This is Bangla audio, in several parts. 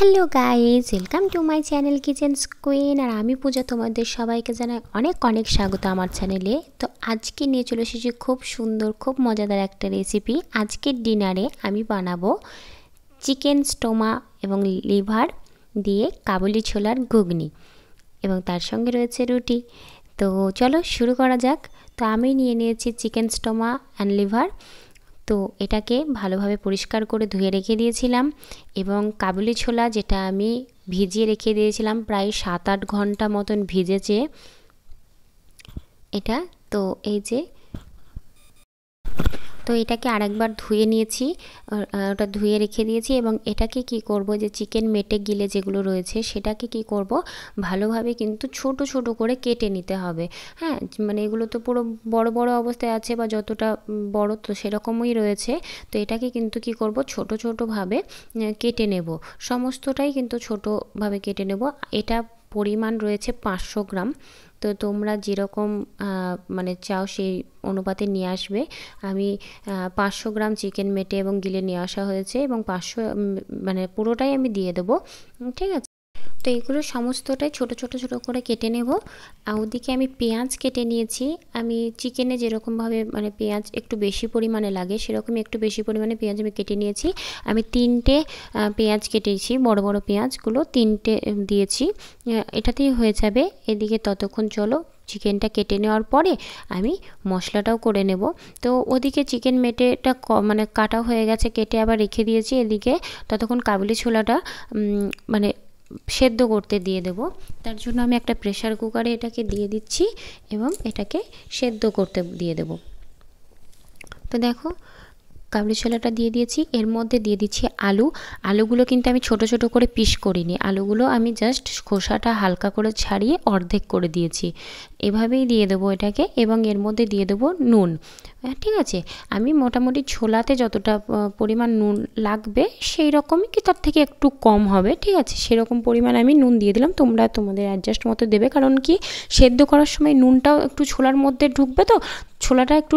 hello guys welcome to my channel kitchen স্কুইন আর আমি পূজা তোমাদের সবাইকে জানাই অনেক অনেক স্বাগত আমার চ্যানেলে তো আজকে নিয়ে চলে এসেছি খুব সুন্দর খুব মজাদার একটা রেসিপি আজকের ডিনারে আমি বানাবো চিকেন স্টোমা এবং লিভার দিয়ে কাবুলি ছোলার ঘুগনি এবং তার সঙ্গে রয়েছে রুটি তো চলো শুরু করা যাক তো আমি নিয়ে নিয়েছি চিকেন স্টোমা অ্যান্ড লিভার তো এটাকে ভালোভাবে পরিষ্কার করে ধুয়ে রেখে দিয়েছিলাম এবং কাবুলি ছোলা যেটা আমি ভিজিয়ে রেখে দিয়েছিলাম প্রায় সাত আট ঘন্টা মতন ভিজেছে এটা তো এই যে তো এটাকে আরেকবার ধুয়ে নিয়েছি ওটা ধুয়ে রেখে দিয়েছি এবং এটাকে কি করব যে চিকেন মেটে গিলে যেগুলো রয়েছে সেটাকে কি করব ভালোভাবে কিন্তু ছোট ছোট করে কেটে নিতে হবে হ্যাঁ মানে এগুলো তো পুরো বড় বড় অবস্থায় আছে বা যতটা বড় তো সেরকমই রয়েছে তো এটাকে কিন্তু কি করব ছোট ছোটোভাবে কেটে নেব সমস্তটাই কিন্তু ছোটোভাবে কেটে নেব এটা পরিমাণ রয়েছে পাঁচশো গ্রাম তো তোমরা যেরকম মানে চাও সেই অনুপাতে নিয়ে আসবে আমি পাঁচশো গ্রাম চিকেন মেটে এবং গিলে নিয়ে আসা হয়েছে এবং পাঁচশো মানে পুরোটাই আমি দিয়ে দেবো ঠিক আছে তো এগুলো সমস্তটাই ছোট ছোট ছোট করে কেটে নেব আর ওদিকে আমি পেঁয়াজ কেটে নিয়েছি আমি চিকেনে যেরকমভাবে মানে পেঁয়াজ একটু বেশি পরিমাণে লাগে সেরকম একটু বেশি পরিমাণে পেঁয়াজ আমি কেটে নিয়েছি আমি তিনটে পেঁয়াজ কেটেছি বড় বড় পেঁয়াজগুলো তিনটে দিয়েছি এটাতেই হয়ে যাবে এদিকে ততক্ষণ চলো চিকেনটা কেটে নেওয়ার পরে আমি মশলাটাও করে নেব তো ওদিকে চিকেন মেটেটা মানে কাটা হয়ে গেছে কেটে আবার রেখে দিয়েছি এদিকে ততক্ষণ কাবুলি ছোলাটা মানে সেদ্ধ করতে দিয়ে দেব তার জন্য আমি একটা প্রেশার কুকারে এটাকে দিয়ে দিচ্ছি এবং এটাকে সেদ্ধ করতে দিয়ে দেব তো দেখো কাবলি ছোলাটা দিয়ে দিয়েছি এর মধ্যে দিয়ে দিচ্ছি আলু আলুগুলো কিন্তু আমি ছোট ছোট করে পিস করিনি আলুগুলো আমি জাস্ট খোসাটা হালকা করে ছাড়িয়ে অর্ধেক করে দিয়েছি এভাবেই দিয়ে দেবো এটাকে এবং এর মধ্যে দিয়ে দেবো নুন ঠিক আছে আমি মোটামুটি ছোলাতে যতটা পরিমাণ নুন লাগবে সেই রকমই কি তার থেকে একটু কম হবে ঠিক আছে সেরকম পরিমাণ আমি নুন দিয়ে দিলাম তোমরা তোমাদের অ্যাডজাস্ট মতো দেবে কারণ কি সেদ্ধ করার সময় নুনটাও একটু ছোলার মধ্যে ঢুকবে তো ছোলাটা একটু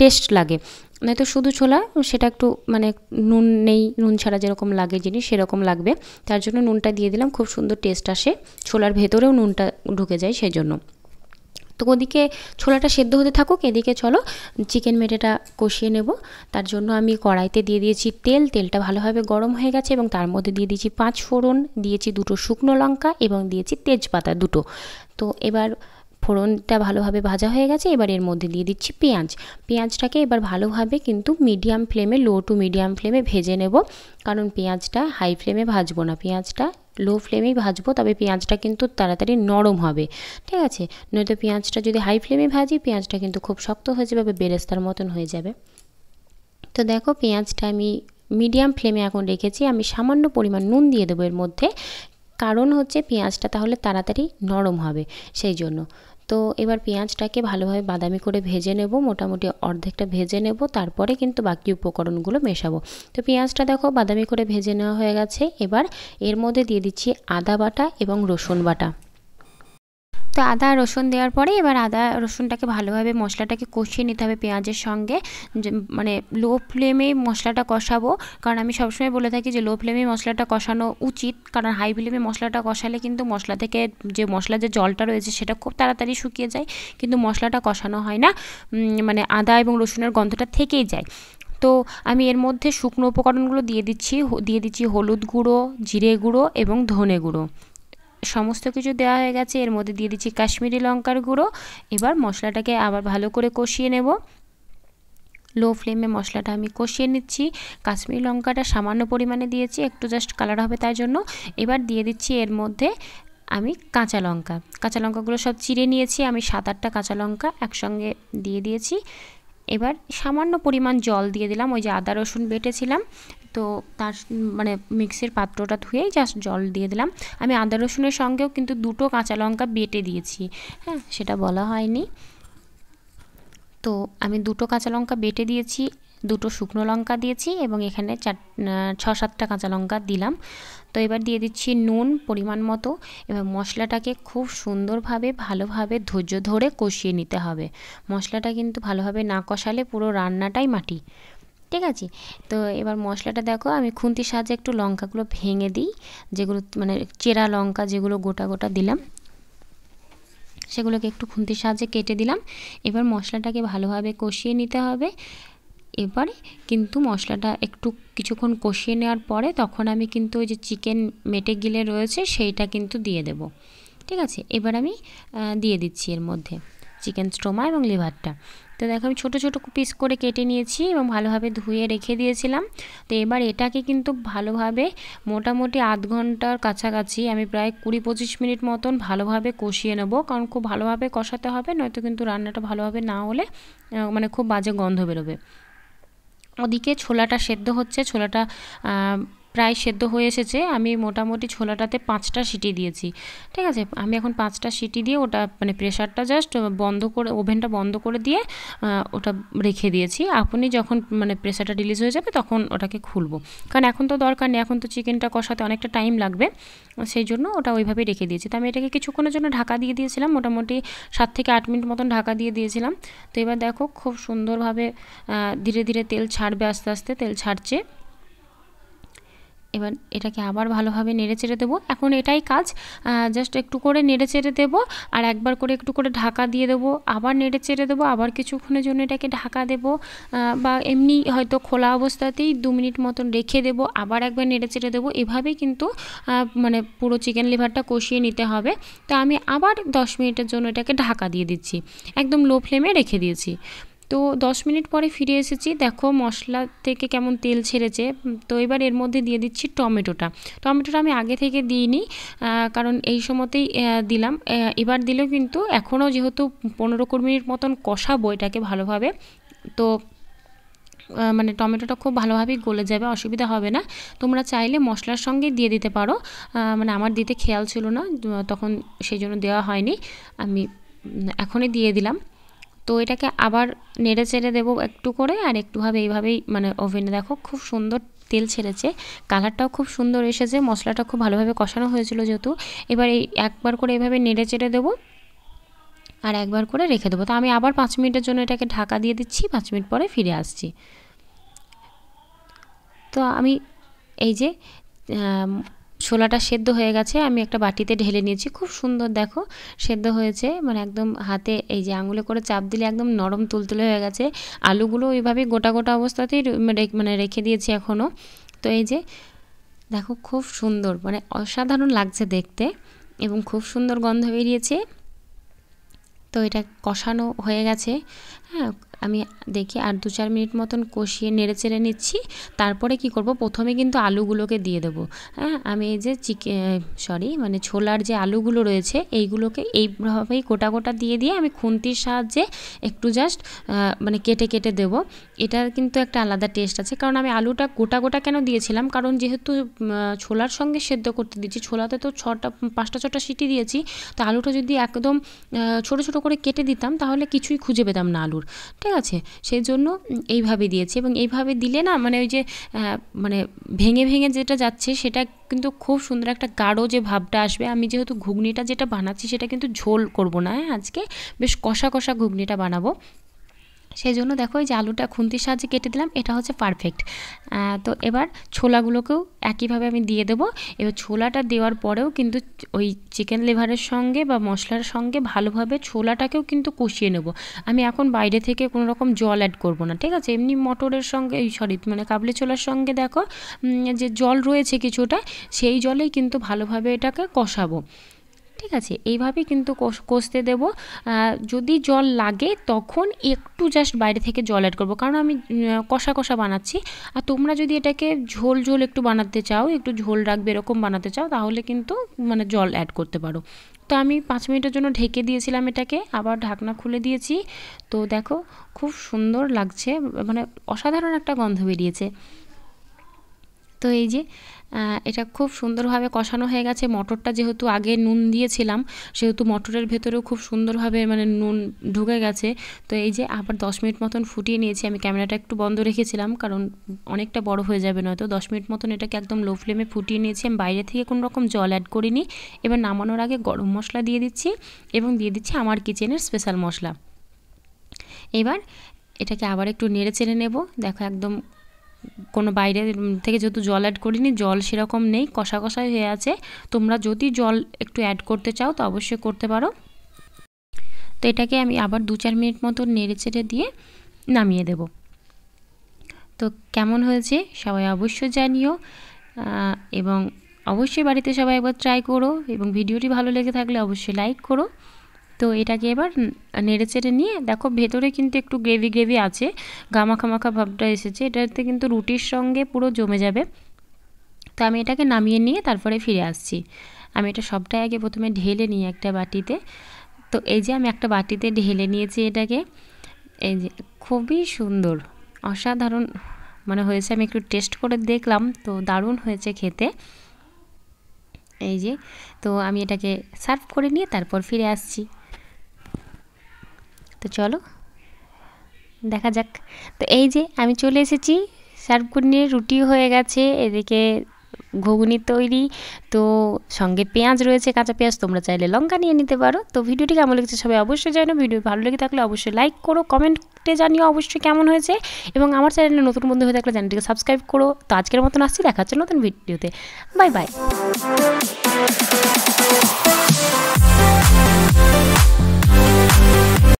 টেস্ট লাগে নয়তো শুধু ছোলা সেটা একটু মানে নুন নেই নুন ছাড়া যেরকম লাগে জিনিস সেরকম লাগবে তার জন্য নুনটা দিয়ে দিলাম খুব সুন্দর টেস্ট আসে ছোলার ভেতরেও নুনটা ঢুকে যায় সেই জন্য তো ওদিকে ছোলাটা সেদ্ধ হতে থাকুক এদিকে চলো চিকেন মেটেটা কষিয়ে নেব তার জন্য আমি কড়াইতে দিয়ে দিয়েছি তেল তেলটা ভালোভাবে গরম হয়ে গেছে এবং তার মধ্যে দিয়ে দিয়েছি পাঁচ ফোড়ন দিয়েছি দুটো শুকনো লঙ্কা এবং দিয়েছি তেজপাতা দুটো তো এবার ফোড়নটা ভালোভাবে ভাজা হয়ে গেছে এবার এর মধ্যে দিয়ে দিচ্ছি পেঁয়াজ পেঁয়াজটাকে এবার ভালোভাবে কিন্তু মিডিয়াম ফ্লেমে লো টু মিডিয়াম ফ্লেমে ভেজে নেব কারণ পেঁয়াজটা হাই ফ্লেমে ভাজবো না পেঁয়াজটা লো ফ্লেমেই ভাজবো তবে পেঁয়াজটা কিন্তু তাড়াতাড়ি নরম হবে ঠিক আছে নয়তো পেঁয়াজটা যদি হাই ফ্লেমে ভাজি পেঁয়াজটা কিন্তু খুব শক্ত হয়ে যাবে বেরেস্তার মতন হয়ে যাবে তো দেখো পেঁয়াজটা আমি মিডিয়াম ফ্লেমে এখন রেখেছি আমি সামান্য পরিমাণ নুন দিয়ে দেবো এর মধ্যে কারণ হচ্ছে পেঁয়াজটা তাহলে তাড়াতাড়ি নরম হবে সেই জন্য তো এবার পেঁয়াজটাকে ভালোভাবে বাদামি করে ভেজে নেব মোটামুটি অর্ধেকটা ভেজে নেব তারপরে কিন্তু বাকি উপকরণগুলো মেশাবো তো পেঁয়াজটা দেখো বাদামি করে ভেজে নেওয়া হয়ে গেছে এবার এর মধ্যে দিয়ে দিচ্ছি আদা বাটা এবং রসুন বাটা তো আদা রসুন দেওয়ার পরে এবার আদা রসুনটাকে ভালোভাবে মশলাটাকে কষিয়ে নিতে হবে পেঁয়াজের সঙ্গে মানে লো ফ্লেমে মশলাটা কষাবো কারণ আমি সবসময় বলে থাকি যে লো ফ্লেমে মশলাটা কষানো উচিত কারণ হাই ফ্লেমে মশলাটা কষালে কিন্তু মশলা থেকে যে মশলা যে জলটা রয়েছে সেটা খুব তাড়াতাড়ি শুকিয়ে যায় কিন্তু মশলাটা কষানো হয় না মানে আদা এবং রসুনের গন্ধটা থেকেই যায় তো আমি এর মধ্যে শুকনো উপকরণগুলো দিয়ে দিচ্ছি দিয়ে দিচ্ছি হলুদ গুঁড়ো জিরে গুঁড়ো এবং ধনে গুঁড়ো সমস্ত কিছু দেওয়া হয়ে গেছে এর মধ্যে দিয়ে দিচ্ছি কাশ্মীরি লঙ্কার গুঁড়ো এবার মশলাটাকে আবার ভালো করে কষিয়ে নেব লো ফ্লেমে মশলাটা আমি কষিয়ে নিচ্ছি কাশ্মীরি লঙ্কাটা সামান্য পরিমাণে দিয়েছি একটু জাস্ট কালার হবে তার জন্য এবার দিয়ে দিচ্ছি এর মধ্যে আমি কাঁচা লঙ্কা কাঁচা লঙ্কাগুলো সব চিড়ে নিয়েছি আমি সাত আটটা কাঁচা লঙ্কা একসঙ্গে দিয়ে দিয়েছি এবার সামান্য পরিমাণ জল দিয়ে দিলাম ওই যে আদা রসুন বেটেছিলাম তো তার মানে মিক্সির পাত্রটা ধুয়েই জাস্ট জল দিয়ে দিলাম আমি আদা রসুনের সঙ্গেও কিন্তু দুটো কাঁচা লঙ্কা বেটে দিয়েছি হ্যাঁ সেটা বলা হয়নি তো আমি দুটো কাঁচা লঙ্কা বেটে দিয়েছি দুটো শুকনো লঙ্কা দিয়েছি এবং এখানে চার ছ সাতটা কাঁচা লঙ্কা দিলাম তো এবার দিয়ে দিচ্ছি নুন পরিমাণ মতো এবার মশলাটাকে খুব সুন্দরভাবে ভালোভাবে ধৈর্য ধরে কষিয়ে নিতে হবে মশলাটা কিন্তু ভালোভাবে না কষালে পুরো রান্নাটাই মাটি ঠিক আছে তো এবার মশলাটা দেখো আমি খুন্তির সাহায্যে একটু লঙ্কাগুলো ভেঙে দিই যেগুলো মানে চেরা লঙ্কা যেগুলো গোটা গোটা দিলাম সেগুলোকে একটু খুন্তির সাহায্যে কেটে দিলাম এবার মশলাটাকে ভালোভাবে কষিয়ে নিতে হবে এবার কিন্তু মশলাটা একটু কিছুক্ষণ কষিয়ে নেওয়ার পরে তখন আমি কিন্তু ওই যে চিকেন মেটে গিলে রয়েছে সেইটা কিন্তু দিয়ে দেব ঠিক আছে এবার আমি দিয়ে দিচ্ছি এর মধ্যে চিকেন স্টোমা এবং লিভারটা তো দেখো আমি ছোটো ছোটো পিস করে কেটে নিয়েছি এবং ভালোভাবে ধুয়ে রেখে দিয়েছিলাম তো এবার এটাকে কিন্তু ভালোভাবে মোটামুটি আধ ঘন্টার কাছাকাছি আমি প্রায় কুড়ি পঁচিশ মিনিট মতন ভালোভাবে কষিয়ে নেব কারণ খুব ভালোভাবে কষাতে হবে নয়তো কিন্তু রান্নাটা ভালোভাবে না হলে মানে খুব বাজে গন্ধ বেরোবে ওদিকে ছোলাটা সেদ্ধ হচ্ছে ছোলাটা প্রায় সেদ্ধ হয়ে এসেছে আমি মোটামুটি ছোলাটাতে পাঁচটা সিটি দিয়েছি ঠিক আছে আমি এখন পাঁচটা সিটি দিয়ে ওটা মানে প্রেশারটা জাস্ট বন্ধ করে ওভেনটা বন্ধ করে দিয়ে ওটা রেখে দিয়েছি আপনি যখন মানে প্রেশারটা রিলিজ হয়ে যাবে তখন ওটাকে খুলবো কারণ এখন তো দরকার নেই এখন তো চিকেনটা কষাতে অনেকটা টাইম লাগবে সেই জন্য ওটা ওইভাবে রেখে দিয়েছি তো আমি এটাকে কিছুক্ষণের জন্য ঢাকা দিয়ে দিয়েছিলাম মোটামুটি সাত থেকে আট মিনিট মতন ঢাকা দিয়ে দিয়েছিলাম তো এবার দেখো খুব সুন্দরভাবে ধীরে ধীরে তেল ছাড়বে আস্তে আস্তে তেল ছাড়ছে এবার এটাকে আবার ভালোভাবে নেড়ে চেড়ে দেবো এখন এটাই কাজ জাস্ট একটু করে নেড়ে চেড়ে দেবো আর একবার করে একটু করে ঢাকা দিয়ে দেবো আবার নেড়ে চেড়ে দেবো আবার কিছুক্ষণের জন্য এটাকে ঢাকা দেবো বা এমনি হয়তো খোলা অবস্থাতেই দু মিনিট মতন রেখে দেবো আবার একবার নেড়ে চেড়ে দেবো এভাবেই কিন্তু মানে পুরো চিকেন লিভারটা কষিয়ে নিতে হবে তো আমি আবার দশ মিনিটের জন্য এটাকে ঢাকা দিয়ে দিচ্ছি একদম লো ফ্লেমে রেখে দিয়েছি তো 10 মিনিট পরে ফিরে এসেছি দেখো মশলা থেকে কেমন তেল ছেড়েছে তো এবার এর মধ্যে দিয়ে দিচ্ছি টমেটোটা টমেটোটা আমি আগে থেকে দিইনি কারণ এই সময়তেই দিলাম এবার দিলেও কিন্তু এখনও যেহেতু পনেরো কুড়ি মিনিট মতন কষাবো এটাকে ভালোভাবে তো মানে টমেটোটা খুব ভালোভাবেই গলে যাবে অসুবিধা হবে না তোমরা চাইলে মশলার সঙ্গে দিয়ে দিতে পারো মানে আমার দিতে খেয়াল ছিল না তখন সেই জন্য দেওয়া হয়নি আমি এখনই দিয়ে দিলাম তো এটাকে আবার নেড়ে চেড়ে দেবো একটু করে আর একটুভাবে এইভাবেই মানে ওভেনে দেখো খুব সুন্দর তেল ছেড়েছে কালারটাও খুব সুন্দর এসেছে মশলাটা খুব ভালোভাবে কষানো হয়েছিল যেহেতু এবার এই একবার করে এভাবে নেড়ে চেড়ে দেবো আর একবার করে রেখে দেবো তো আমি আবার পাঁচ মিনিটের জন্য এটাকে ঢাকা দিয়ে দিচ্ছি পাঁচ মিনিট পরে ফিরে আসছি তো আমি এই যে ছোলাটা সেদ্ধ হয়ে গেছে আমি একটা বাটিতে ঢেলে নিয়েছি খুব সুন্দর দেখো সেদ্ধ হয়েছে মানে একদম হাতে এই যে আঙুলে করে চাপ দিলে একদম নরম তুলতুলে হয়ে গেছে আলুগুলো ওইভাবে গোটা গোটা অবস্থাতেই মানে, মানে রেখে দিয়েছি এখনও তো এই যে দেখো খুব সুন্দর মানে অসাধারণ লাগছে দেখতে এবং খুব সুন্দর গন্ধ বেরিয়েছে তো এটা কষানো হয়ে গেছে হ্যাঁ আমি দেখি আর দু চার মিনিট মতন কষিয়ে নেড়ে চেড়ে নিচ্ছি তারপরে কি করব প্রথমে কিন্তু আলুগুলোকে দিয়ে দেবো হ্যাঁ আমি এই যে চিকে সরি মানে ছোলার যে আলুগুলো রয়েছে এইগুলোকে এইভাবেই গোটা গোটা দিয়ে দিয়ে আমি খুন্তির সাহায্যে একটু জাস্ট মানে কেটে কেটে দেব এটার কিন্তু একটা আলাদা টেস্ট আছে কারণ আমি আলুটা গোটা গোটা কেন দিয়েছিলাম কারণ যেহেতু ছোলার সঙ্গে সেদ্ধ করতে দিচ্ছি ছোলাতে তো ছটা পাঁচটা ছটা সিটি দিয়েছি তো আলুটা যদি একদম ছোট ছোট করে কেটে দিতাম তাহলে কিছুই খুঁজে পেতাম না আলুর ঠিক আছে সেই জন্য এইভাবে দিয়েছি এবং এইভাবে দিলে না মানে ওই যে মানে ভেঙে ভেঙে যেটা যাচ্ছে সেটা কিন্তু খুব সুন্দর একটা গাঢ় যে ভাবটা আসবে আমি যেহেতু ঘুগনিটা যেটা বানাচ্ছি সেটা কিন্তু ঝোল করব না হ্যাঁ আজকে বেশ কষা কষা ঘুগনিটা বানাবো সেই জন্য দেখো এই যে আলুটা খুন্তির সাহায্যে কেটে দিলাম এটা হচ্ছে পারফেক্ট তো এবার ছোলাগুলোকেও একইভাবে আমি দিয়ে দেব এবার ছোলাটা দেওয়ার পরেও কিন্তু ওই চিকেন লিভারের সঙ্গে বা মশলার সঙ্গে ভালোভাবে ছোলাটাকেও কিন্তু কষিয়ে নেব আমি এখন বাইরে থেকে কোনো রকম জল অ্যাড করব না ঠিক আছে এমনি মটরের সঙ্গে সরি মানে কাবলি ছোলার সঙ্গে দেখো যে জল রয়েছে কিছুটা সেই জলেই কিন্তু ভালোভাবে এটাকে কষাবো ঠিক আছে এইভাবে কিন্তু কষতে দেব যদি জল লাগে তখন একটু জাস্ট বাইরে থেকে জল অ্যাড করবো কারণ আমি কষা কষা বানাচ্ছি আর তোমরা যদি এটাকে ঝোল ঝোল একটু বানাতে চাও একটু ঝোল রাখবে এরকম বানাতে চাও তাহলে কিন্তু মানে জল অ্যাড করতে পারো তো আমি পাঁচ মিনিটের জন্য ঢেকে দিয়েছিলাম এটাকে আবার ঢাকনা খুলে দিয়েছি তো দেখো খুব সুন্দর লাগছে মানে অসাধারণ একটা গন্ধ বেরিয়েছে তো এই যে এটা খুব সুন্দরভাবে কষানো হয়ে গেছে মটরটা যেহেতু আগে নুন দিয়েছিলাম সেহেতু মটরের ভেতরেও খুব সুন্দরভাবে মানে নুন ঢুকে গেছে তো এই যে আবার দশ মিনিট মতন ফুটিয়ে নিয়েছি আমি ক্যামেরাটা একটু বন্ধ রেখেছিলাম কারণ অনেকটা বড় হয়ে যাবে নয়তো দশ মিনিট মতন এটাকে একদম লো ফ্লেমে ফুটিয়ে নিয়েছি আমি বাইরে থেকে কোনো রকম জল অ্যাড করিনি এবার নামানোর আগে গরম মশলা দিয়ে দিচ্ছি এবং দিয়ে দিচ্ছি আমার কিচেনের স্পেশাল মশলা এবার এটাকে আবার একটু নেড়ে চেড়ে নেব দেখো একদম কোনো বাইরে থেকে যেহেতু জল অ্যাড করিনি জল সেরকম নেই কষা কষাই হয়ে আছে তোমরা যদি জল একটু অ্যাড করতে চাও তো অবশ্যই করতে পারো তো এটাকে আমি আবার দু চার মিনিট মতো নেড়ে চেড়ে দিয়ে নামিয়ে দেব তো কেমন হয়েছে সবাই অবশ্যই জানিও এবং অবশ্যই বাড়িতে সবাই একবার ট্রাই করো এবং ভিডিওটি ভালো লেগে থাকলে অবশ্যই লাইক করো তো এটাকে এবার নেড়ে চেড়ে নিয়ে দেখো ভেতরে কিন্তু একটু গ্রেভি গ্রেভি আছে গামাখামাখা মাখা ভাবটা এসেছে এটাতে কিন্তু রুটির সঙ্গে পুরো জমে যাবে তো আমি এটাকে নামিয়ে নিয়ে তারপরে ফিরে আসছি আমি এটা সবটাই আগে প্রথমে ঢেলে নিই একটা বাটিতে তো এই যে আমি একটা বাটিতে ঢেলে নিয়েছি এটাকে এই যে খুবই সুন্দর অসাধারণ মানে হয়েছে আমি একটু টেস্ট করে দেখলাম তো দারুণ হয়েছে খেতে এই যে তো আমি এটাকে সার্ভ করে নিয়ে তারপর ফিরে আসছি তো চলো দেখা যাক তো এই যে আমি চলে এসেছি সার্ভ নিয়ে রুটি হয়ে গেছে এদিকে ঘুগনি তৈরি তো সঙ্গে পেঁয়াজ রয়েছে কাঁচা পেঁয়াজ তোমরা চাইলে লঙ্কা নিয়ে নিতে পারো তো ভিডিওটি কেমন লেগেছে সবাই অবশ্যই জানো ভিডিও ভালো লেগে থাকলে অবশ্যই লাইক করো কমেন্টে জানিও অবশ্যই কেমন হয়েছে এবং আমার চ্যানেলে নতুন বন্ধু হয়ে থাকলে চ্যানেলটিকে সাবস্ক্রাইব করো তো আজকের মতন আসছি দেখা হচ্ছে নতুন ভিডিওতে বাই বাই